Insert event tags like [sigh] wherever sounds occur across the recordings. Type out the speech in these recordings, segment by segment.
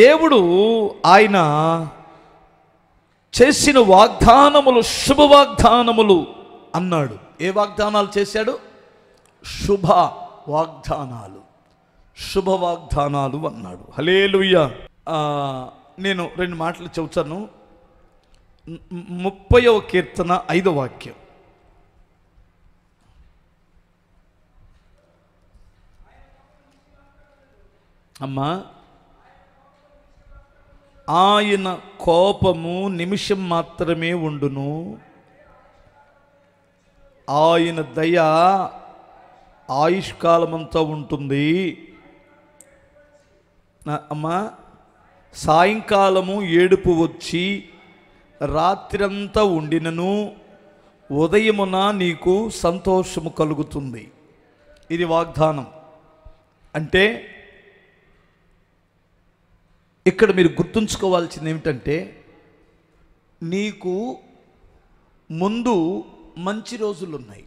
దేవుడు ఆయన చేసిన వాగ్దానములు శుభ వాగ్దానములు అన్నాడు ఏ వాగ్దానాలు చేశాడు శుభ వాగ్దానాలు శుభ వాగ్దానాలు అన్నాడు హలేలుయ్య నేను రెండు మాటలు చెబుతాను ముప్పయో కీర్తన ఐదో వాక్యం అమ్మా ఆయన కోపము నిమిషం మాత్రమే ఉండును ఆయన దయ ఆయుష్కాలమంతా ఉంటుంది అమ్మ సాయంకాలము ఏడుపు వచ్చి రాత్రంతా ఉండినను ఉదయమున నీకు సంతోషము కలుగుతుంది ఇది వాగ్దానం అంటే ఇక్కడ మీరు గుర్తుంచుకోవాల్సింది ఏమిటంటే నీకు ముందు మంచి రోజులు ఉన్నాయి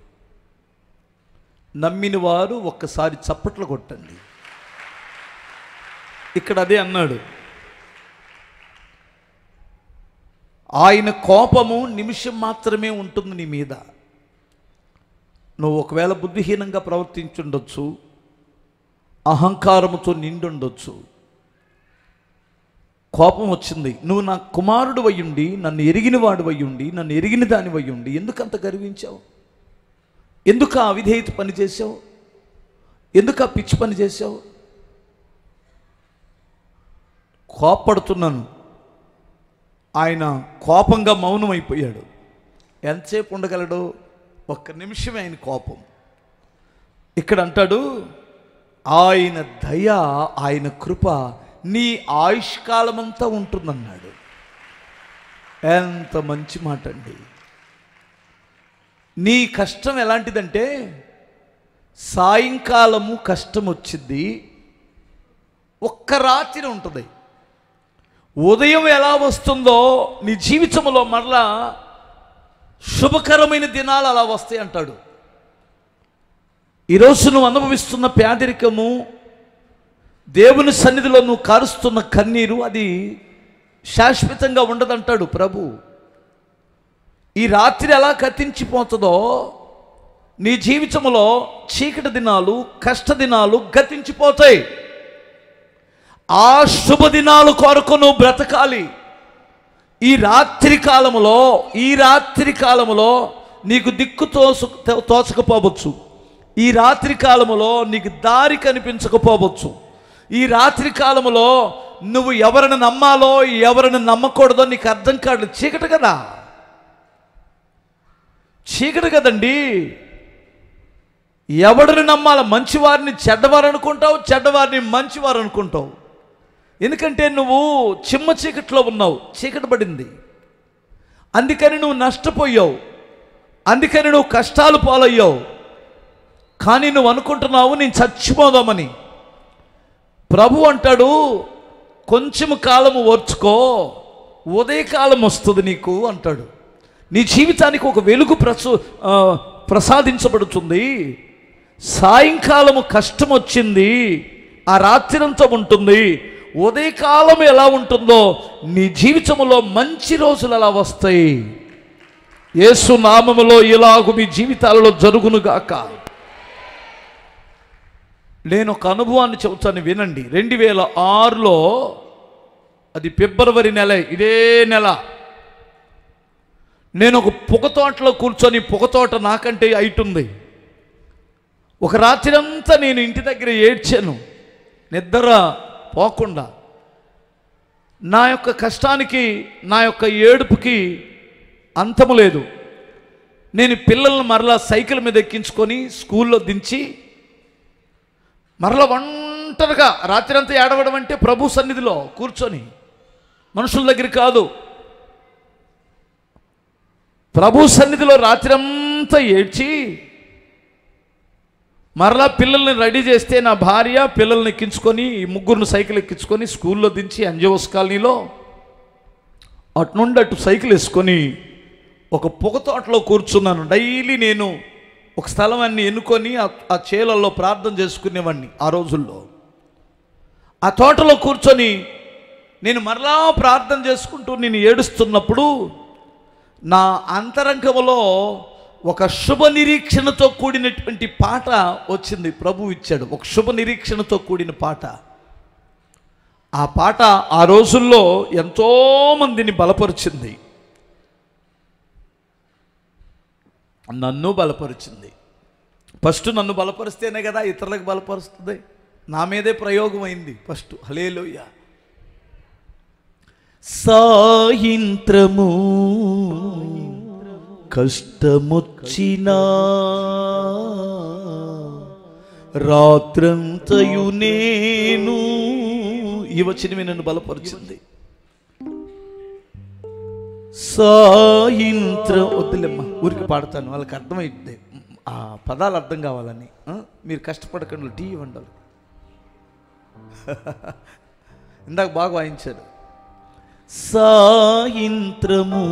నమ్మిన వారు ఒక్కసారి చప్పట్లు కొట్టండి ఇక్కడ అదే అన్నాడు ఆయన కోపము నిమిషం మాత్రమే ఉంటుంది నీ మీద నువ్వు ఒకవేళ బుద్ధిహీనంగా ప్రవర్తించుండొచ్చు అహంకారముతో నిండుండొచ్చు కోపం వచ్చింది నువ్వు నా కుమారుడు వయ్యుండి నన్ను ఎరిగిన వాడు వయ్యుండి నన్ను ఎరిగిన దాని వయ్యుండి ఎందుకు అంత గర్వించావు ఎందుకు ఆ అవిధేయత పని చేసావు ఎందుకు ఆ పిచ్చి పని చేసావు కోపడుతున్నాను ఆయన కోపంగా మౌనం అయిపోయాడు ఎంతసేపు ఉండగలడు ఒక్క నిమిషమే ఆయన కోపం ఇక్కడ అంటాడు ఆయన దయ ఆయన కృప నీ ఆయుష్కాలమంతా ఉంటుందన్నాడు ఎంత మంచి మాట అండి నీ కష్టం ఎలాంటిదంటే సాయంకాలము కష్టం వచ్చింది ఒక్క రాత్రి ఉంటుంది ఉదయం ఎలా వస్తుందో నీ జీవితంలో మరలా శుభకరమైన దినాలు అలా వస్తాయి అంటాడు ఈరోజు నువ్వు అనుభవిస్తున్న పేదరికము దేవుని సన్నిధిలో నువ్వు కారుస్తున్న కన్నీరు అది శాశ్వతంగా ఉండదంటాడు ప్రభు ఈ రాత్రి ఎలా గతించిపోతుందో నీ జీవితంలో చీకటి దినాలు కష్ట దినాలు గతించిపోతాయి ఆ శుభ దినాలు కొరకు నువ్వు బ్రతకాలి ఈ రాత్రి కాలములో ఈ రాత్రి కాలములో నీకు దిక్కు తోసు తోచకపోవచ్చు ఈ రాత్రి కాలములో నీకు దారి కనిపించకపోవచ్చు ఈ రాత్రి కాలంలో నువ్వు ఎవరిని నమ్మాలో ఎవరిని నమ్మకూడదో నీకు అర్థం కాదు చీకటి కదా చీకటి కదండి ఎవరిని నమ్మాలి మంచివారిని చెడ్డవారు అనుకుంటావు చెడ్డవారిని మంచివారు అనుకుంటావు ఎందుకంటే నువ్వు చిమ్మ చీకట్లో ఉన్నావు చీకటి పడింది అందుకని నువ్వు నష్టపోయావు అందుకని నువ్వు కష్టాలు పాలయ్యావు కానీ నువ్వు అనుకుంటున్నావు నేను చచ్చిపోదామని ప్రభు అంటాడు కొంచెం కాలము ఓర్చుకో ఉదయకాలం వస్తుంది నీకు అంటాడు నీ జీవితానికి ఒక వెలుగు ప్రసు ప్రసాదించబడుతుంది సాయంకాలము కష్టం వచ్చింది ఆ రాత్రినంతా ఉంటుంది ఉదయకాలం ఎలా ఉంటుందో నీ జీవితంలో మంచి రోజులు ఎలా వస్తాయి ఏసునామములో ఇలాగు మీ జీవితాలలో జరుగునుగాక నేను ఒక అనుభవాన్ని చెబుతాను వినండి రెండు వేల ఆరులో అది ఫిబ్రవరి నెల ఇదే నెల నేను ఒక పొగతోటలో కూర్చొని పొగతోట నాకంటే అయిటుంది ఒక అంతా నేను ఇంటి దగ్గర ఏడ్చాను నిద్ర పోకుండా నా యొక్క కష్టానికి నా యొక్క ఏడుపుకి అంతము లేదు నేను పిల్లలను మరలా సైకిల్ మీద ఎక్కించుకొని స్కూల్లో దించి మరలా ఒంటరిగా రాత్రంతా ఏడవడం అంటే ప్రభు సన్నిధిలో కూర్చొని మనుషుల దగ్గర కాదు ప్రభు సన్నిధిలో రాత్రంతా ఏడ్చి మరలా పిల్లల్ని రెడీ చేస్తే నా భార్య పిల్లల్ని ఎక్కించుకొని ఈ ముగ్గురిని సైకిల్ ఎక్కించుకొని స్కూల్లో దించి అంజవస్ కాలనీలో అటు నుండి అటు సైకిల్ వేసుకొని ఒక పొగ తోటలో కూర్చున్నాను డైలీ నేను ఒక స్థలం అన్ని ఎన్నుకొని ఆ చేలల్లో ప్రార్థన చేసుకునేవాడిని ఆ రోజుల్లో ఆ తోటలో కూర్చొని నేను మరలా ప్రార్థన చేసుకుంటూ నేను ఏడుస్తున్నప్పుడు నా అంతరంగంలో ఒక శుభ నిరీక్షణతో కూడినటువంటి పాట వచ్చింది ప్రభు ఇచ్చాడు ఒక శుభ నిరీక్షణతో కూడిన పాట ఆ పాట ఆ రోజుల్లో ఎంతోమందిని బలపరిచింది నన్ను బలపరిచింది ఫస్ట్ నన్ను బలపరిస్తేనే కదా ఇతరులకు బలపరుస్తుంది నా మీదే ప్రయోగం అయింది ఫస్ట్ హలేలోయ సాయంత్రము కష్టమొచ్చినా రాత్రంతయు నేను ఈ వచ్చినవి నన్ను బలపరిచింది సాయంత్రం వద్దులేమ్మా ఊరికి పాడతాను వాళ్ళకి అర్థమైంది ఆ పదాలు అర్థం కావాలని మీరు కష్టపడకండి టీ వండాలి [laughs] ఇందాక బాగా వాయించారు సాయంత్రము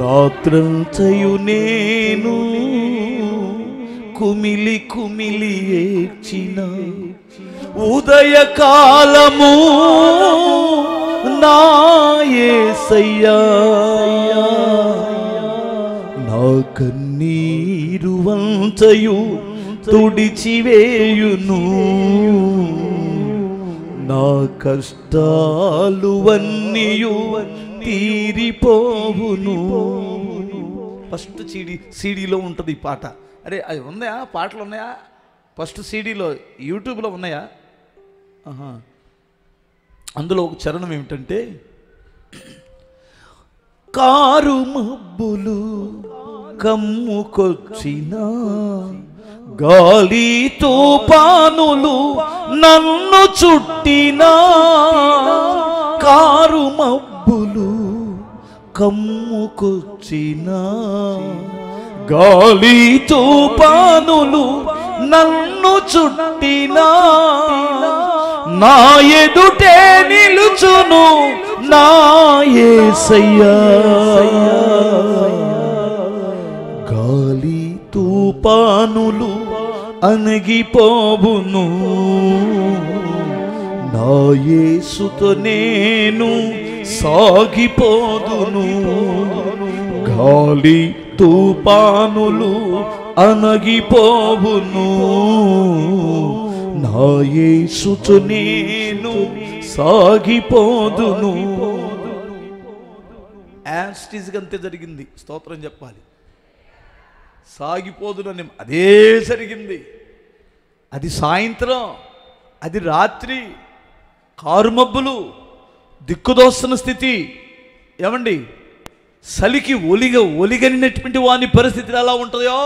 రాత్రం చేయు నేను కుమిలి కుమిలి ఏడ్చిన ఉదయకాలము నాయసయ్యా నా కన్నీరు వంచయు తుడిచివేయును నా కష్టాలు వన్నీయు తీరిపోవును ఫస్ట్ సిడి సిడిలో ఉంటుంది ఈ పాట అరే అది ఉన్నాయా పాటలు ఉన్నాయా ఫస్ట్ సీడీలో యూట్యూబ్లో ఉన్నాయా అందులో ఒక చరణం ఏమిటంటే కారు మబ్బులు కమ్ముకొచ్చిన గాలి తుపానులు నన్ను చుట్టిన కారు మబ్బులు కమ్ముకొచ్చినా గాలి తుపానులు నన్ను చుట్టినా నా ఎదుటే నిలుచును నా ఏసయ్యా గాలి తుపానులు అణగిపోవును నా యేసుతో నేను సాగిపోదును గాలి తుపానులు అనగిపోవును నాయేసుచు నేను సాగిపోదును యాస్టిజ్గా అంతే జరిగింది స్తోత్రం చెప్పాలి సాగిపోదునని అదే జరిగింది అది సాయంత్రం అది రాత్రి కారుమబ్బులు దిక్కుదోస్తున్న స్థితి ఏమండి సలికి ఒలిగ ఒలిగనినటువంటి వాని పరిస్థితులు ఎలా ఉంటాయో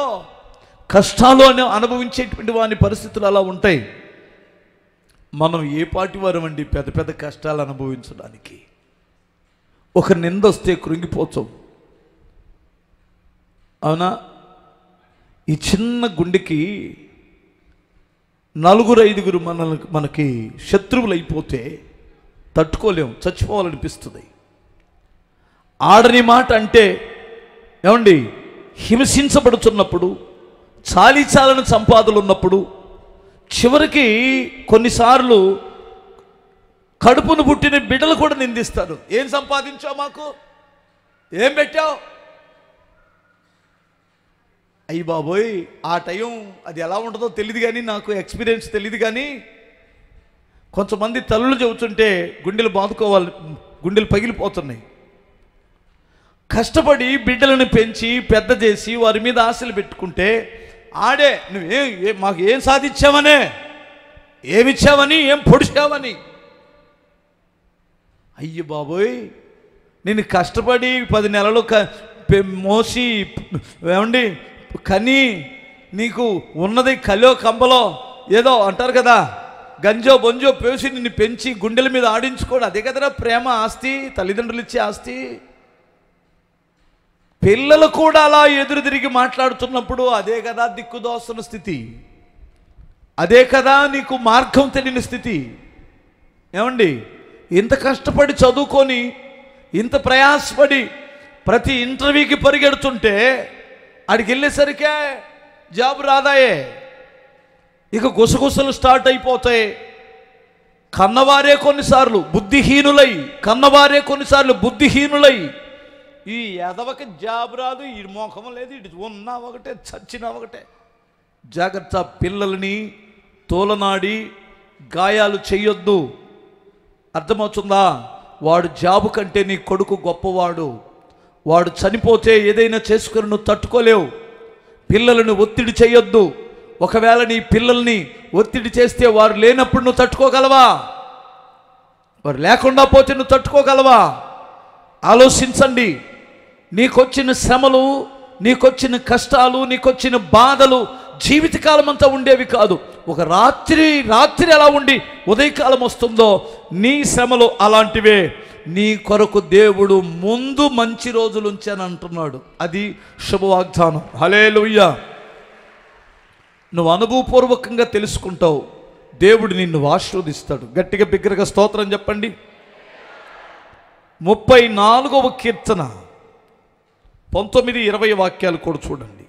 కష్టాలు అని అనుభవించేటువంటి వాని పరిస్థితులు అలా ఉంటాయి మనం ఏ పాటి వారమండి పెద్ద పెద్ద కష్టాలు అనుభవించడానికి ఒక నింద వస్తే కృంగిపోతాం అవునా ఈ చిన్న గుండెకి నలుగురు ఐదుగురు మనల్ని మనకి శత్రువులు అయిపోతే తట్టుకోలేము చచ్చిపోవాలనిపిస్తుంది ఆడని మాట అంటే ఏమండి హింసించబడుతున్నప్పుడు చాలీచాలని సంపాదలు ఉన్నప్పుడు చివరికి కొన్నిసార్లు కడుపును పుట్టిన బిడ్డలు కూడా నిందిస్తారు ఏం సంపాదించావు మాకు ఏం పెట్టావు అయ్యి బాబోయ్ ఆ టైం అది ఎలా ఉంటుందో తెలియదు కానీ నాకు ఎక్స్పీరియన్స్ తెలియదు కానీ కొంతమంది తల్లులు చెబుతుంటే గుండెలు బాదుకోవాలి గుండెలు పగిలిపోతున్నాయి కష్టపడి బిడ్డలను పెంచి పెద్ద చేసి వారి మీద ఆశలు పెట్టుకుంటే ఆడే నువ్వేం మాకు ఏం సాధించావనే ఏమిచ్చావని ఏం పొడిచావని అయ్య బాబోయ్ నేను కష్టపడి పది నెలలు క మోసి ఏమండి కని నీకు ఉన్నది కలో కంబలో ఏదో అంటారు కదా గంజో బొంజో పేసి నిన్ను పెంచి గుండెల మీద ఆడించుకోడు అదే కదరా ప్రేమ ఆస్తి తల్లిదండ్రులు ఇచ్చే ఆస్తి పిల్లలు కూడా అలా ఎదురు తిరిగి మాట్లాడుతున్నప్పుడు అదే కదా దిక్కుదోసిన స్థితి అదే కదా నీకు మార్గం తెలియని స్థితి ఏమండి ఇంత కష్టపడి చదువుకొని ఇంత ప్రయాసపడి ప్రతి ఇంటర్వ్యూకి పరిగెడుతుంటే అడికి వెళ్ళేసరికే జాబ్ రాదాయే ఇక గుసగుసలు స్టార్ట్ అయిపోతాయి కన్నవారే కొన్నిసార్లు బుద్ధిహీనులై కన్నవారే కొన్నిసార్లు బుద్ధిహీనులై ఈ ఎదవకి జాబ్ రాదు ఈ మోఖం లేదు ఇటు ఉన్నా ఒకటే చచ్చినా ఒకటే జాగ్రత్త పిల్లల్ని తోలనాడి గాయాలు చేయొద్దు అర్థమవుతుందా వాడు జాబు కంటే నీ కొడుకు గొప్పవాడు వాడు చనిపోతే ఏదైనా చేసుకుని నువ్వు తట్టుకోలేవు పిల్లలను ఒత్తిడి చేయొద్దు ఒకవేళ నీ పిల్లల్ని ఒత్తిడి చేస్తే వారు లేనప్పుడు నువ్వు తట్టుకోగలవా వారు లేకుండా పోతే నువ్వు తట్టుకోగలవా ఆలోచించండి నీకొచ్చిన శ్రమలు నీకొచ్చిన కష్టాలు నీకొచ్చిన బాధలు జీవితకాలం అంతా ఉండేవి కాదు ఒక రాత్రి రాత్రి ఎలా ఉండి ఉదయకాలం వస్తుందో నీ శ్రమలు అలాంటివే నీ కొరకు దేవుడు ముందు మంచి రోజులు అంటున్నాడు అది శుభవాగ్దానం హలే నువ్వు అనుభవపూర్వకంగా తెలుసుకుంటావు దేవుడు నిన్ను ఆశీర్వదిస్తాడు గట్టిగా బిగ్గరగా స్తోత్రం చెప్పండి ముప్పై నాలుగవ కీర్తన పంతొమ్మిది ఇరవై వాక్యాలు కూడా చూడండి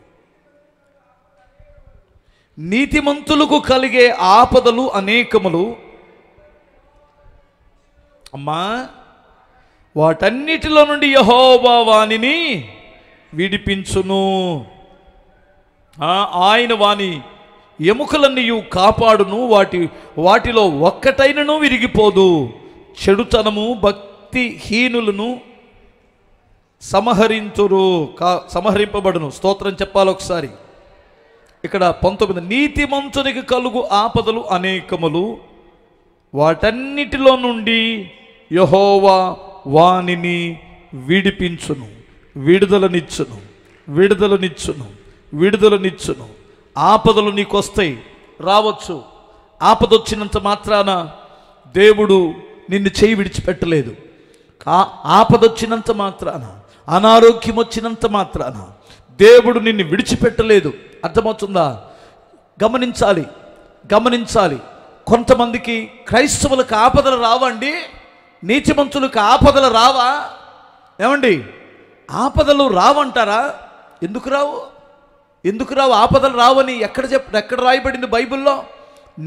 నీతిమంతులకు కలిగే ఆపదలు అనేకములు అమ్మా వాటన్నిటిలో నుండి యహోబా వాణిని విడిపించును ఆయన వాణి ఎముకలన్నీ కాపాడును వాటి వాటిలో ఒక్కటైనను విరిగిపోదు చెడుతనము భక్తిహీనులను సమహరించురు కా సమహరింపబడును స్తోత్రం చెప్పాలి ఒకసారి ఇక్కడ పంతొమ్మిది నీతి మంచునికి కలుగు ఆపదలు అనేకములు వాటన్నిటిలో నుండి యహోవా వాణిని విడిపించును విడుదలనిచ్చును విడుదలనిచ్చును విడుదలనిచ్చును ఆపదలు నీకొస్తాయి రావచ్చు ఆపదొచ్చినంత మాత్రాన దేవుడు నిన్ను చేయి విడిచిపెట్టలేదు ఆపదొచ్చినంత మాత్రాన అనారోగ్యం వచ్చినంత మాత్రాన దేవుడు నిన్ను విడిచిపెట్టలేదు అర్థమవుతుందా గమనించాలి గమనించాలి కొంతమందికి క్రైస్తవులకు ఆపదలు రావండి నీచిమంతులకు ఆపదలు రావా ఏమండి ఆపదలు రావంటారా ఎందుకు రావు ఎందుకు రావు ఆపదలు రావని ఎక్కడ చెప్ ఎక్కడ రాయబడింది బైబిల్లో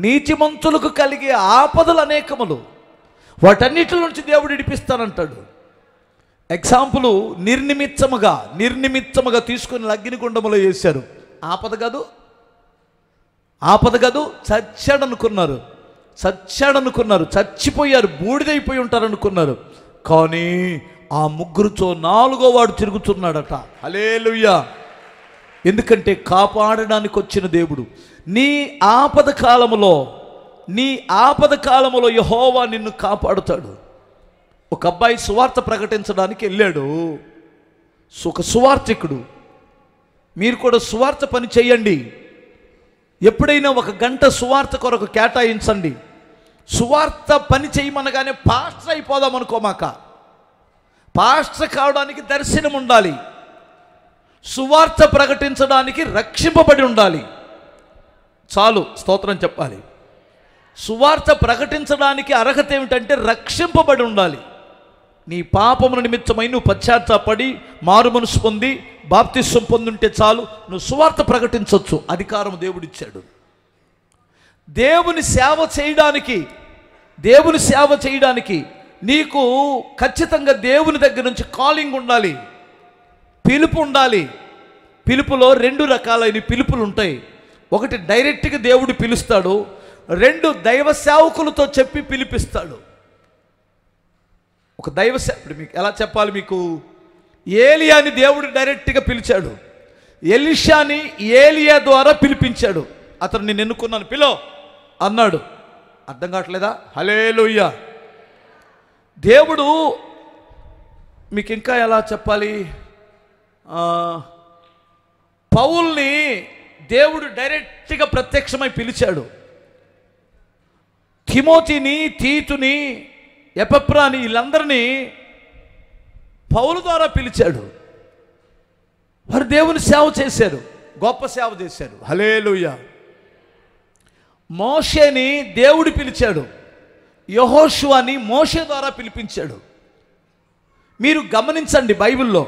నీచిమంతులకు కలిగే ఆపదలు అనేకములు వాటన్నిటి నుంచి దేవుడు ఇడిపిస్తానంటాడు ఎగ్జాంపుల్ నిర్నిమిత్తముగా నిర్నిమిత్తముగా తీసుకుని లగ్గిని అగ్నిగుండములో వేశారు ఆపద కాదు ఆపద కాదు చచ్చాడనుకున్నారు చచ్చాడనుకున్నారు చచ్చిపోయారు బూడిదైపోయి ఉంటారనుకున్నారు కానీ ఆ ముగ్గురుతో నాలుగో వాడు తిరుగుతున్నాడట అలేలుయ్యా ఎందుకంటే కాపాడడానికి వచ్చిన దేవుడు నీ ఆపద కాలములో నీ ఆపద కాలములో యహోవా నిన్ను కాపాడుతాడు ఒక అబ్బాయి సువార్త ప్రకటించడానికి వెళ్ళాడు ఒక సువార్థికుడు మీరు కూడా సువార్త పని చేయండి ఎప్పుడైనా ఒక గంట సువార్త కొరకు కేటాయించండి సువార్త పని చేయమనగానే పాస్టర్ అయిపోదాం అనుకోమాక పాస్టర్ కావడానికి దర్శనం ఉండాలి సువార్త ప్రకటించడానికి రక్షింపబడి ఉండాలి చాలు స్తోత్రం చెప్పాలి సువార్త ప్రకటించడానికి అర్హత ఏమిటంటే రక్షింపబడి ఉండాలి నీ పాపముల నిమిత్తమై నువ్వు పశ్చాత్తాపడి మారు మనసు పొంది బాప్తిస్వం పొందుంటే చాలు నువ్వు సువార్త ప్రకటించవచ్చు అధికారం దేవుడిచ్చాడు దేవుని సేవ చేయడానికి దేవుని సేవ చేయడానికి నీకు ఖచ్చితంగా దేవుని దగ్గర నుంచి కాలింగ్ ఉండాలి పిలుపు ఉండాలి పిలుపులో రెండు రకాలైన పిలుపులు ఉంటాయి ఒకటి డైరెక్ట్గా దేవుడు పిలుస్తాడు రెండు దైవ సేవకులతో చెప్పి పిలిపిస్తాడు ఒక దైవ ఇప్పుడు మీకు ఎలా చెప్పాలి మీకు ఏలియాని దేవుడు డైరెక్ట్గా పిలిచాడు ఎలిషాని ఏలియా ద్వారా పిలిపించాడు అతను నేను ఎన్నుకున్నాను పిలో అన్నాడు అర్థం కావట్లేదా హలేలుయ్య దేవుడు మీకు ఇంకా ఎలా చెప్పాలి పౌల్ని దేవుడు డైరెక్ట్గా ప్రత్యక్షమై పిలిచాడు తిమోతిని తీతుని ఎపప్రా అని వీళ్ళందరినీ పౌల ద్వారా పిలిచాడు వారు దేవుని సేవ చేశారు గొప్ప సేవ చేశారు హలేలుయ మోషేని దేవుడు పిలిచాడు అని మోషే ద్వారా పిలిపించాడు మీరు గమనించండి బైబిల్లో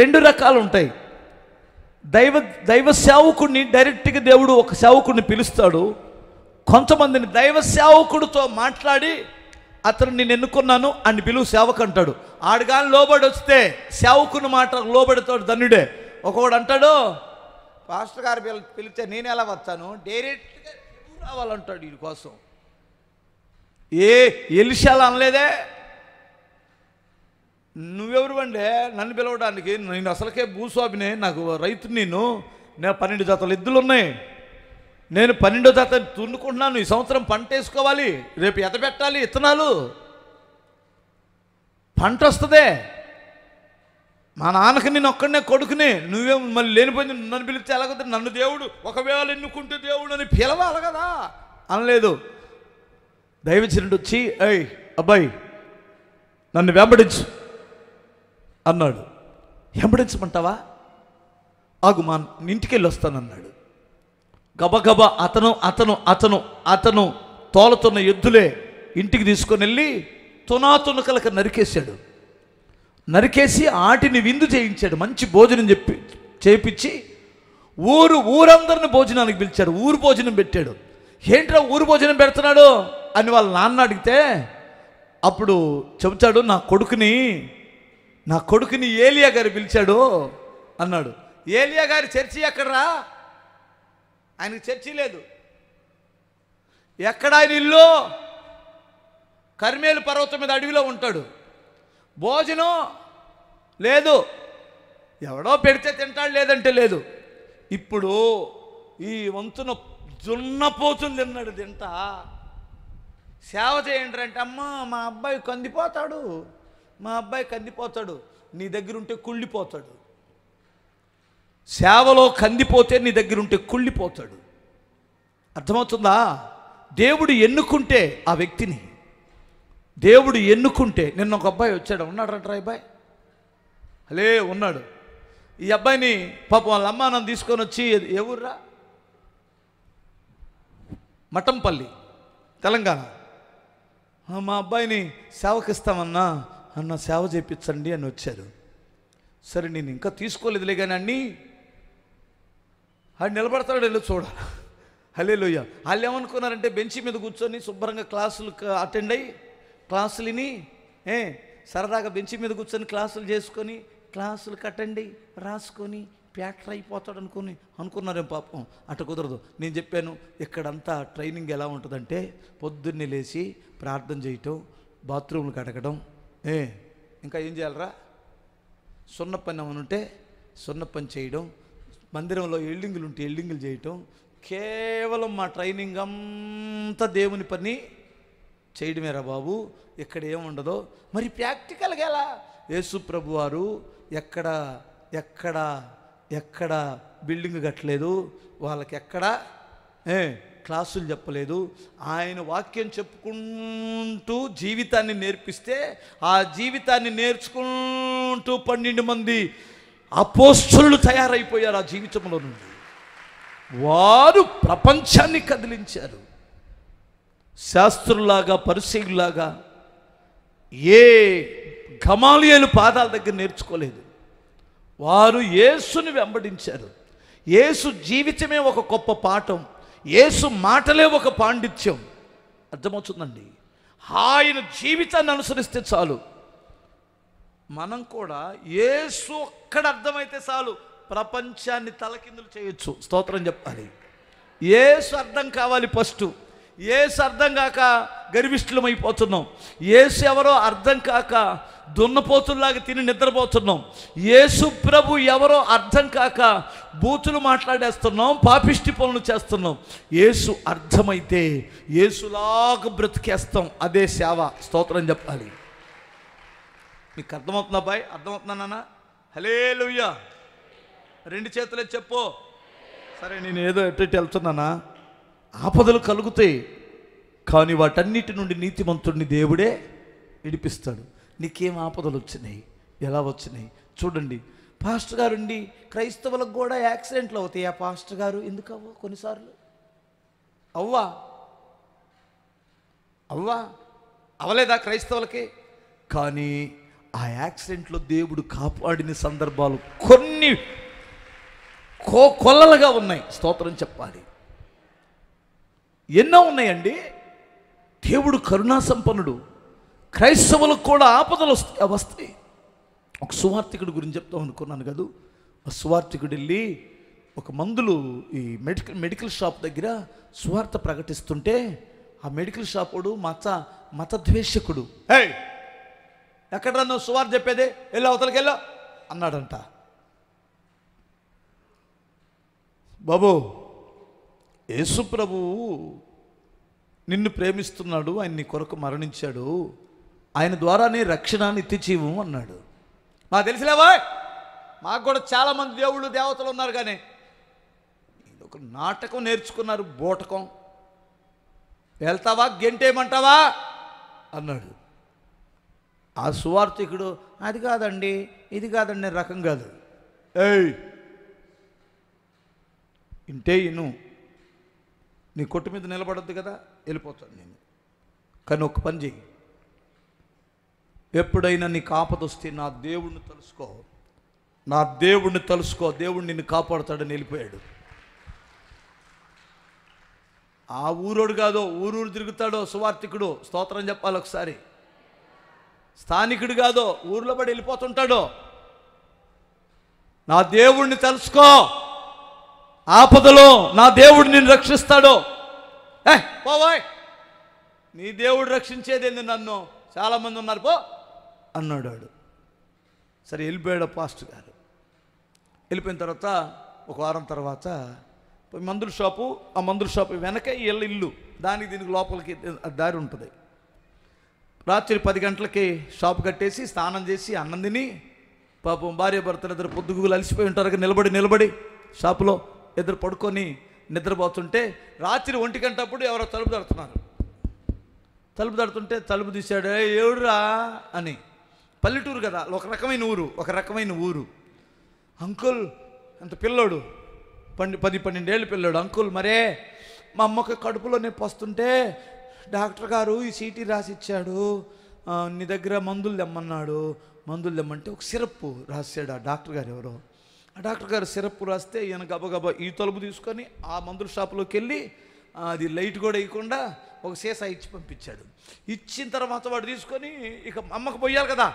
రెండు రకాలు ఉంటాయి దైవ దైవ సేవకుడిని డైరెక్ట్గా దేవుడు ఒక సేవకుడిని పిలుస్తాడు కొంతమందిని దైవ సేవకుడితో మాట్లాడి అతను నేను ఎన్నుకున్నాను అని పిలువు సేవకు అంటాడు ఆడుగాని లోబడి వస్తే సేవకుని మాట లోబడతాడు ధనుడే ఒకడు అంటాడు పాస్టర్ గారు పిలిచే నేను ఎలా వస్తాను డైరెక్ట్గా రావాలంటాడు వీడి కోసం ఏ ఎలిషాలు అనలేదే నువ్వెవరు అండి నన్ను పిలవడానికి నేను అసలుకే భూస్వామిని నాకు రైతు నేను నేను పన్నెండు జాతలు ఎద్దులు ఉన్నాయి నేను పన్నెండో తారీఖు తున్నుకుంటున్నాను ఈ సంవత్సరం పంట వేసుకోవాలి రేపు ఎత పెట్టాలి ఇత్తనాలు పంట వస్తుందే మా నాన్నకి నేను ఒక్కడనే కొడుకుని నువ్వే మళ్ళీ లేనిపోయింది నన్ను పిలిస్తే ఎలాగొద్దు నన్ను దేవుడు ఒకవేళ ఎన్నుకుంటే దేవుడు అని పిలవాలి కదా అనలేదు దైవచనుడు వచ్చి అయ్ అబ్బాయి నన్ను వెంబడించు అన్నాడు వెంబడించమంటావా ఆగు మా ఇంటికి వెళ్ళి వస్తానన్నాడు గబగబ అతను అతను అతను అతను తోలుతున్న ఎద్దులే ఇంటికి తీసుకొని వెళ్ళి తునాతునకలకు నరికేశాడు నరికేసి ఆటిని విందు చేయించాడు మంచి భోజనం చెప్పి చేపించి ఊరు ఊరందరిని భోజనానికి పిలిచాడు ఊరు భోజనం పెట్టాడు ఏంట్రా ఊరు భోజనం పెడుతున్నాడు అని వాళ్ళ నాన్న అడిగితే అప్పుడు చెబుతాడు నా కొడుకుని నా కొడుకుని ఏలియా గారు పిలిచాడు అన్నాడు ఏలియా గారి చర్చి ఎక్కడరా ఆయనకు చర్చి లేదు ఎక్కడ ఆయన ఇల్లు కర్మేలు పర్వతం మీద అడవిలో ఉంటాడు భోజనం లేదు ఎవడో పెడితే తింటాడు లేదంటే లేదు ఇప్పుడు ఈ వంతున జున్నపోతులు తిన్నాడు తింటా సేవ చేయండి అంటే అమ్మ మా అబ్బాయి కందిపోతాడు మా అబ్బాయి కందిపోతాడు నీ దగ్గర ఉంటే కుళ్ళిపోతాడు సేవలో కందిపోతే నీ దగ్గర ఉంటే కుళ్ళిపోతాడు అర్థమవుతుందా దేవుడు ఎన్నుకుంటే ఆ వ్యక్తిని దేవుడు ఎన్నుకుంటే నిన్న ఒక అబ్బాయి వచ్చాడు ఉన్నాడంటారా అబ్బాయి అలే ఉన్నాడు ఈ అబ్బాయిని పాపం వాళ్ళ అమ్మ నన్ను తీసుకొని వచ్చి ఎవరురా మటంపల్లి తెలంగాణ మా అబ్బాయిని సేవకిస్తామన్నా అన్న సేవ చేయించండి అని వచ్చారు సరే నేను ఇంకా తీసుకోలేదులే కానీ అన్నీ అది నిలబడతాడు వెళ్ళి చూడాలి హలే లోయ వాళ్ళు ఏమనుకున్నారంటే బెంచ్ మీద కూర్చొని శుభ్రంగా క్లాసులు అటెండ్ అయ్యి క్లాసులు విని ఏ సరదాగా బెంచ్ మీద కూర్చొని క్లాసులు చేసుకొని క్లాసులు అటెండ్ అయ్యి రాసుకొని ప్యాటర్ అయిపోతాడు అనుకుని అనుకున్నారేం పాపం అట్ట కుదరదు నేను చెప్పాను ఇక్కడంతా ట్రైనింగ్ ఎలా ఉంటుందంటే పొద్దున్నే లేచి ప్రార్థన చేయటం బాత్రూమ్లు కడగడం ఏ ఇంకా ఏం చేయాలరా సున్నపని ఏమనుంటే సున్నపని చేయడం మందిరంలో ఎల్డింగులు ఉంటే ఎల్డింగులు చేయటం కేవలం మా ట్రైనింగ్ అంతా దేవుని పని చేయడమేరా బాబు ఇక్కడ ఏముండదో మరి ప్రాక్టికల్గా ఎలా యేసు ప్రభు వారు ఎక్కడ ఎక్కడ ఎక్కడ బిల్డింగ్ కట్టలేదు వాళ్ళకి ఎక్కడ ఏ క్లాసులు చెప్పలేదు ఆయన వాక్యం చెప్పుకుంటూ జీవితాన్ని నేర్పిస్తే ఆ జీవితాన్ని నేర్చుకుంటూ పన్నెండు మంది అపోస్తులు తయారైపోయారు ఆ జీవితంలో నుండి వారు ప్రపంచాన్ని కదిలించారు శాస్త్రులాగా పరిశీలులాగా ఏ గమాలియలు పాదాల దగ్గర నేర్చుకోలేదు వారు యేసుని వెంబడించారు యేసు జీవితమే ఒక గొప్ప పాఠం యేసు మాటలే ఒక పాండిత్యం అర్థమవుతుందండి ఆయన జీవితాన్ని అనుసరిస్తే చాలు మనం కూడా ఏసు ఒక్కడ అర్థమైతే చాలు ప్రపంచాన్ని తలకిందులు చేయొచ్చు స్తోత్రం చెప్పాలి ఏసు అర్థం కావాలి ఫస్ట్ ఏసు అర్థం కాక గర్విష్ఠులం అయిపోతున్నాం ఏసు ఎవరో అర్థం కాక దున్నపోతుల్లాగా తిని నిద్రపోతున్నాం ఏసు ప్రభు ఎవరో అర్థం కాక బూతులు మాట్లాడేస్తున్నాం పాపిష్టి పనులు చేస్తున్నాం ఏసు అర్థమైతే ఏసులాగా బ్రతికేస్తాం అదే సేవ స్తోత్రం చెప్పాలి మీకు అర్థమవుతుందా బాయ్ అర్థమవుతున్నా నాన్న హలే లుయ్యా రెండు చేతులే చెప్పు సరే నేను ఏదో ఎట్టి వెళ్తున్నానా ఆపదలు కలుగుతాయి కానీ వాటన్నిటి నుండి నీతిమంతుడిని దేవుడే విడిపిస్తాడు నీకేం ఆపదలు వచ్చినాయి ఎలా వచ్చినాయి చూడండి పాస్టర్ గారు ఉండి క్రైస్తవులకు కూడా యాక్సిడెంట్లు అవుతాయి ఆ పాస్టర్ గారు ఎందుకు అవ్వ కొన్నిసార్లు అవ్వా అవ్వా అవ్వలేదా క్రైస్తవులకి కానీ ఆ యాక్సిడెంట్లో దేవుడు కాపాడిన సందర్భాలు కొన్ని కో కొల్లలుగా ఉన్నాయి స్తోత్రం చెప్పాలి ఎన్నో ఉన్నాయండి దేవుడు కరుణా సంపన్నుడు క్రైస్తవులకు కూడా ఆపదలు వస్తాయి వస్తాయి ఒక సువార్థికుడి గురించి చెప్తాం అనుకున్నాను కదా ఆ సువార్థికుడు వెళ్ళి ఒక మందులు ఈ మెడికల్ మెడికల్ షాప్ దగ్గర సువార్త ప్రకటిస్తుంటే ఆ మెడికల్ షాపుడు మత మతద్వేషకుడు హే ఎక్కడ్రా నువ్వు సువార్ చెప్పేది వెళ్ళి అవతలకి వెళ్ళా అన్నాడంట బాబు యేసుప్రభువు నిన్ను ప్రేమిస్తున్నాడు ఆయన నీ కొరకు మరణించాడు ఆయన ద్వారా నీ రక్షణ నిత్యజీవు అన్నాడు మాకు తెలిసిలేవా మాకు కూడా చాలామంది దేవుళ్ళు దేవతలు ఉన్నారు కానీ ఒక నాటకం నేర్చుకున్నారు బోటకం వెళ్తావా గెంటేయమంటావా అన్నాడు ఆ సువార్థికుడు అది కాదండి ఇది కాదండి రకం కాదు ఏయ్ ఇంటే ఇను నీ కొట్టు మీద నిలబడద్దు కదా వెళ్ళిపోతాను నేను కానీ ఒక పని చెయ్యి ఎప్పుడైనా నీ కాపదొస్తే నా దేవుణ్ణి తెలుసుకో నా దేవుణ్ణి తెలుసుకో దేవుడు నిన్ను కాపాడుతాడని వెళ్ళిపోయాడు ఆ ఊరోడు కాదో ఊరూరు తిరుగుతాడో సువార్థికుడు స్తోత్రం చెప్పాలి ఒకసారి స్థానికుడు కాదో ఊర్లో పడి వెళ్ళిపోతుంటాడో నా దేవుడిని తెలుసుకో ఆపదలో నా దేవుడు నిన్ను ఏ పోవాయ్ నీ దేవుడు రక్షించేదేంది నన్ను చాలామంది ఉన్నారు పో అన్నాడు వాడు సరే వెళ్ళిపోయాడు పాస్ట్ గారు వెళ్ళిపోయిన తర్వాత ఒక వారం తర్వాత మందుల షాపు ఆ మందుల షాపు వెనక వీళ్ళ ఇల్లు దానికి దీనికి లోపలికి దారి ఉంటుంది రాత్రి పది గంటలకి షాప్ కట్టేసి స్నానం చేసి అన్నం తిని పాపం భార్య భర్తలు ఇద్దరు పొద్దుగులు అలసిపోయి ఉంటారు నిలబడి నిలబడి షాపులో ఇద్దరు పడుకొని నిద్రపోతుంటే రాత్రి ఒంటి గంట అప్పుడు ఎవరో తలుపు తడుతున్నారు తలుపు తడుతుంటే తలుపు తీశాడు ఏడురా అని పల్లెటూరు కదా ఒక రకమైన ఊరు ఒక రకమైన ఊరు అంకుల్ అంత పిల్లోడు పండి పది పన్నెండేళ్ళు పిల్లోడు అంకుల్ మరే మా అమ్మకి కడుపులో నొప్పి వస్తుంటే డాక్టర్ గారు ఈ సీటీ రాసిచ్చాడు నీ దగ్గర మందులు తెమ్మన్నాడు మందులు తెమ్మంటే ఒక సిరప్ రాసాడు ఆ డాక్టర్ గారు ఎవరో ఆ డాక్టర్ గారు సిరప్ రాస్తే ఈయన గబగబా ఈ తలుపు తీసుకొని ఆ మందుల షాపులోకి వెళ్ళి అది లైట్ కూడా వేయకుండా ఒక సీసా ఇచ్చి పంపించాడు ఇచ్చిన తర్వాత వాడు తీసుకొని ఇక అమ్మకు పోయాలి కదా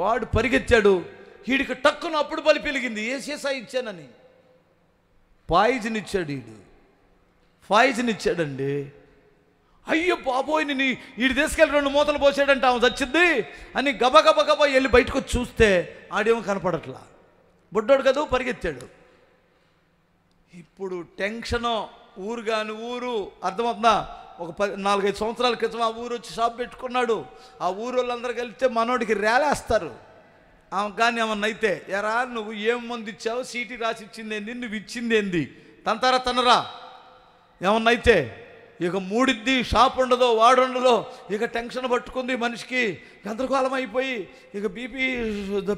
వాడు పరిగెత్తాడు వీడికి టక్కున అప్పుడు బలి పెలిగింది ఏ సీసా ఇచ్చానని పాయిజన్ ఇచ్చాడు వీడు పాయిజన్ ఇచ్చాడండి అయ్యో బాబోయ్ నేను ఈడు తీసుకెళ్ళి రెండు మూతలు పోసాడంట ఆమె చచ్చింది అని గబగబగబ వెళ్ళి బయటకు వచ్చి చూస్తే ఆడేమో కనపడట్లా బుడ్డోడు కదా పరిగెత్తాడు ఇప్పుడు టెన్షను ఊరు కాని ఊరు అర్థమవుతుందా ఒక పది నాలుగైదు సంవత్సరాల క్రితం ఆ ఊరు వచ్చి షాప్ పెట్టుకున్నాడు ఆ ఊరు వాళ్ళందరూ కలిస్తే మనోడికి రేలేస్తారు ఆమె కానీ ఏమన్నా అయితే ఎరా నువ్వు ఏం మంది ఇచ్చావు సీటీ రాసి ఇచ్చింది ఏంది నువ్వు ఇచ్చింది ఏంది తంతారా తనరా ఏమన్నా అయితే ఇక మూడిద్ది షాప్ ఉండదో వాడుండదో ఇక టెన్షన్ పట్టుకుంది మనిషికి గందరగోళం అయిపోయి ఇక బీపీ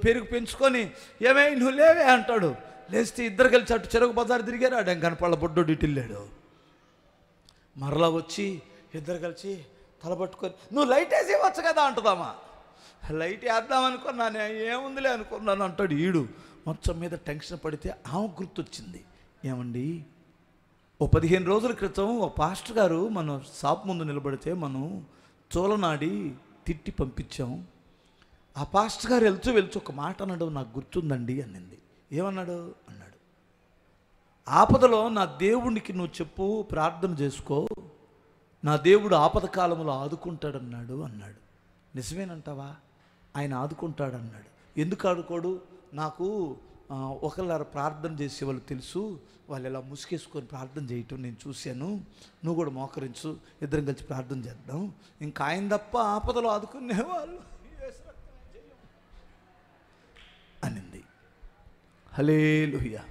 పెరుగు పెంచుకొని ఏమే నువ్వు లేవే అంటాడు లేస్తే ఇద్దరు కలిసి అటు చెరుకు బజారు తిరిగారు ఆడ కనపడ బొడ్డు ఇటిల్లాడు మరలా వచ్చి ఇద్దరు కలిసి తల పట్టుకొని నువ్వు లైట్ వేసి ఇవ్వచ్చు కదా అంటుందామా లైట్ వేద్దాం అనుకున్నాను ఏముందిలే అనుకున్నాను అంటాడు ఈడు మొత్తం మీద టెన్షన్ పడితే ఆమె గుర్తొచ్చింది ఏమండి ఓ పదిహేను రోజుల క్రితం ఓ పాస్టర్ గారు మన షాప్ ముందు నిలబడితే మనం చోలనాడి తిట్టి పంపించాం ఆ పాస్టర్ గారు వెళ్తూ వెళ్తూ ఒక మాట అన్నాడు నాకు గుర్తుందండి అన్నింది ఏమన్నాడు అన్నాడు ఆపదలో నా దేవుడికి నువ్వు చెప్పు ప్రార్థన చేసుకో నా దేవుడు ఆపద కాలంలో ఆదుకుంటాడన్నాడు అన్నాడు నిజమేనంటావా ఆయన ఆదుకుంటాడన్నాడు ఎందుకు ఆడుకోడు నాకు ఒకళ్ళ ప్రార్థన చేసే వాళ్ళు తెలుసు వాళ్ళు ఎలా ముసుకేసుకొని ప్రార్థన చేయటం నేను చూశాను నువ్వు కూడా మోకరించు ఇద్దరం కలిసి ప్రార్థన చేద్దాం ఇంకా ఆయన తప్ప ఆపదలు ఆదుకునేవాళ్ళు అనింది హలే లుహియా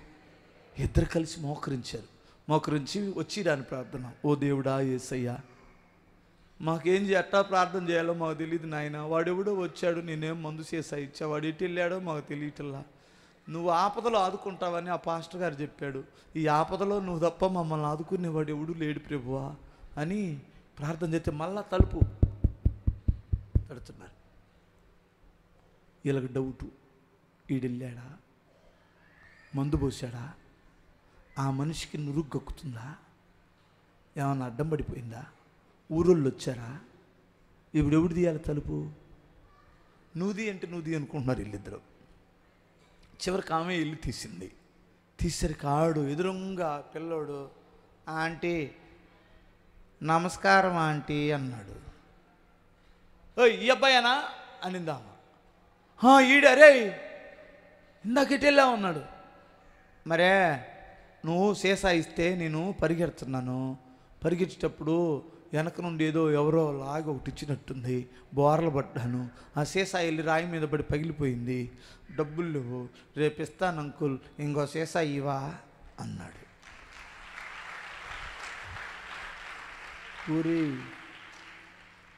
ఇద్దరు కలిసి మోకరించారు మోకరించి వచ్చి దాని ప్రార్థన ఓ దేవుడా ఏసయ్యా మాకేం ఎట్టా ప్రార్థన చేయాలో మాకు తెలియదు నాయన వాడెవడో వచ్చాడు నేనేం మందు చేసా ఇచ్చా వాడు ఎటు వెళ్ళాడో మాకు తెలియటల్లా నువ్వు ఆపదలో ఆదుకుంటావని ఆ పాస్టర్ గారు చెప్పాడు ఈ ఆపదలో నువ్వు తప్ప మమ్మల్ని ఆదుకునేవాడు ఎవడు లేడు ప్రభువా అని ప్రార్థన చేస్తే మళ్ళా తలుపు తడుతున్నారు వీళ్ళకి డౌటు ఈడెళ్ళాడా మందు పోసాడా ఆ మనిషికి నురుగ్గక్కుతుందా ఏమన్నా అడ్డం పడిపోయిందా ఊరోళ్ళు వచ్చారా ఇప్పుడు ఎవడు తీయాలి తలుపు నువ్వు అంటే నువ్వు అనుకుంటున్నారు వీళ్ళిద్దరు చివరికి ఆమె ఇల్లు తీసింది తీసరికి ఆడు ఎదురుంగా పిల్లోడు ఆంటీ నమస్కారం ఆంటీ అన్నాడు ఓ ఈ అబ్బాయేనా అనిందామ ఈడరే ఇందాకెటెళ్ళా ఉన్నాడు మరే నువ్వు సీసా ఇస్తే నేను పరిగెడుతున్నాను పరిగెచ్చేటప్పుడు వెనక నుండి ఏదో ఎవరో లాగి ఒకటి ఇచ్చినట్టుంది బోర్లు పడ్డాను ఆ సీసా వెళ్ళి రాయి మీద పడి పగిలిపోయింది డబ్బులు లేవు రేపు ఇస్తాను అంకుల్ ఇంకో సీసా ఇవా అన్నాడు పూరి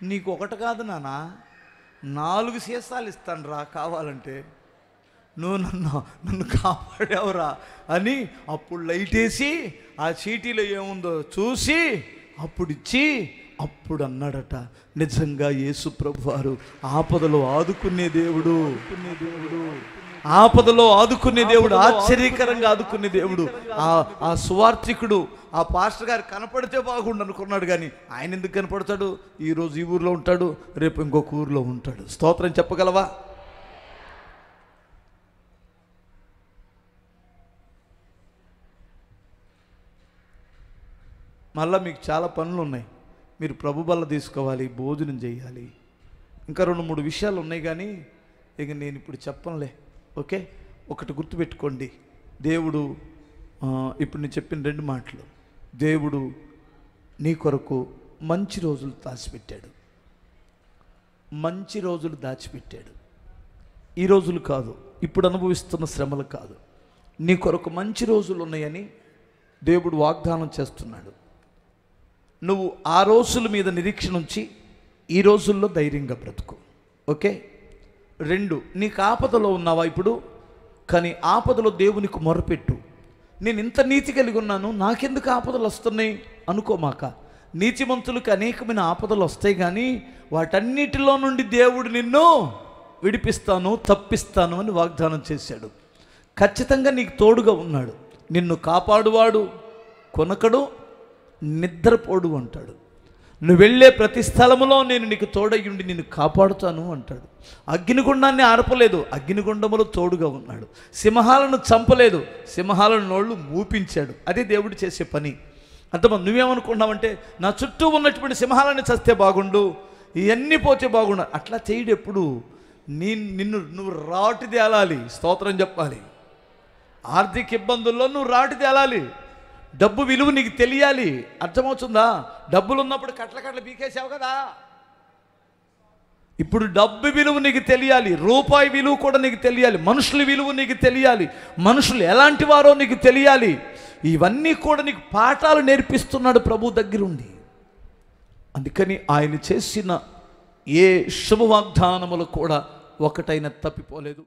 నీకు ఒకటి కాదు నాన్న నాలుగు సీసాలు ఇస్తాను రా కావాలంటే నువ్వు నన్ను నన్ను కాపాడేవరా అని అప్పుడు లైట్ వేసి ఆ చీటీలో ఏముందో చూసి అప్పుడు ఇచ్చి అప్పుడు అన్నాడట నిజంగా యేసు ప్రభు వారు ఆపదలో ఆదుకునే దేవుడు దేవుడు ఆపదలో ఆదుకునే దేవుడు ఆశ్చర్యకరంగా ఆదుకునే దేవుడు ఆ ఆ సువార్థికుడు ఆ పాస్టర్ గారు కనపడితే బాగుండు అనుకున్నాడు కానీ ఆయన ఎందుకు కనపడతాడు ఈరోజు ఈ ఊర్లో ఉంటాడు రేపు ఇంకొక ఊర్లో ఉంటాడు స్తోత్రం చెప్పగలవా మళ్ళీ మీకు చాలా పనులు ఉన్నాయి మీరు ప్రభు బల్ల తీసుకోవాలి భోజనం చేయాలి ఇంకా రెండు మూడు విషయాలు ఉన్నాయి కానీ ఇక నేను ఇప్పుడు చెప్పనులే ఓకే ఒకటి గుర్తుపెట్టుకోండి దేవుడు ఇప్పుడు నేను చెప్పిన రెండు మాటలు దేవుడు నీ కొరకు మంచి రోజులు దాచిపెట్టాడు మంచి రోజులు దాచిపెట్టాడు ఈ రోజులు కాదు ఇప్పుడు అనుభవిస్తున్న శ్రమలు కాదు నీ కొరకు మంచి రోజులు ఉన్నాయని దేవుడు వాగ్దానం చేస్తున్నాడు నువ్వు ఆ రోజుల మీద నిరీక్షణ ఉంచి ఈ రోజుల్లో ధైర్యంగా బ్రతుకు ఓకే రెండు నీకు ఆపదలో ఉన్నావా ఇప్పుడు కానీ ఆపదలో దేవునికి మొరపెట్టు నేను ఇంత నీతి కలిగి ఉన్నాను నాకెందుకు ఆపదలు వస్తున్నాయి అనుకోమాక నీతిమంతులకు అనేకమైన ఆపదలు వస్తాయి కానీ వాటన్నిటిలో నుండి దేవుడు నిన్ను విడిపిస్తాను తప్పిస్తాను అని వాగ్దానం చేశాడు ఖచ్చితంగా నీకు తోడుగా ఉన్నాడు నిన్ను కాపాడువాడు కొనకడు నిద్రపోడు అంటాడు నువ్వు వెళ్ళే ప్రతి స్థలములో నేను నీకు తోడయ్యుండి నిన్ను కాపాడుతాను అంటాడు అగ్నిగుండాన్ని ఆర్పలేదు అగ్నిగుండములు తోడుగా ఉన్నాడు సింహాలను చంపలేదు సింహాలను నోళ్ళు మూపించాడు అదే దేవుడు చేసే పని అంతమంది నువ్వేమనుకున్నావంటే నా చుట్టూ ఉన్నటువంటి సింహాలని చస్తే బాగుండు ఇవన్నీ పోతే బాగుండు అట్లా చేయడు ఎప్పుడు నీ నిన్ను నువ్వు రాటి తేలాలి స్తోత్రం చెప్పాలి ఆర్థిక ఇబ్బందుల్లో నువ్వు రాటి తేలాలి డబ్బు విలువ నీకు తెలియాలి అర్థమవుతుందా డబ్బులు ఉన్నప్పుడు కట్ల కట్ల బీకేసావు కదా ఇప్పుడు డబ్బు విలువ నీకు తెలియాలి రూపాయి విలువ కూడా నీకు తెలియాలి మనుషుల విలువ నీకు తెలియాలి మనుషులు ఎలాంటి వారో నీకు తెలియాలి ఇవన్నీ కూడా నీకు పాఠాలు నేర్పిస్తున్నాడు ప్రభు దగ్గరుండి అందుకని ఆయన చేసిన ఏ శుభవాగ్దానములు కూడా ఒకటైన తప్పిపోలేదు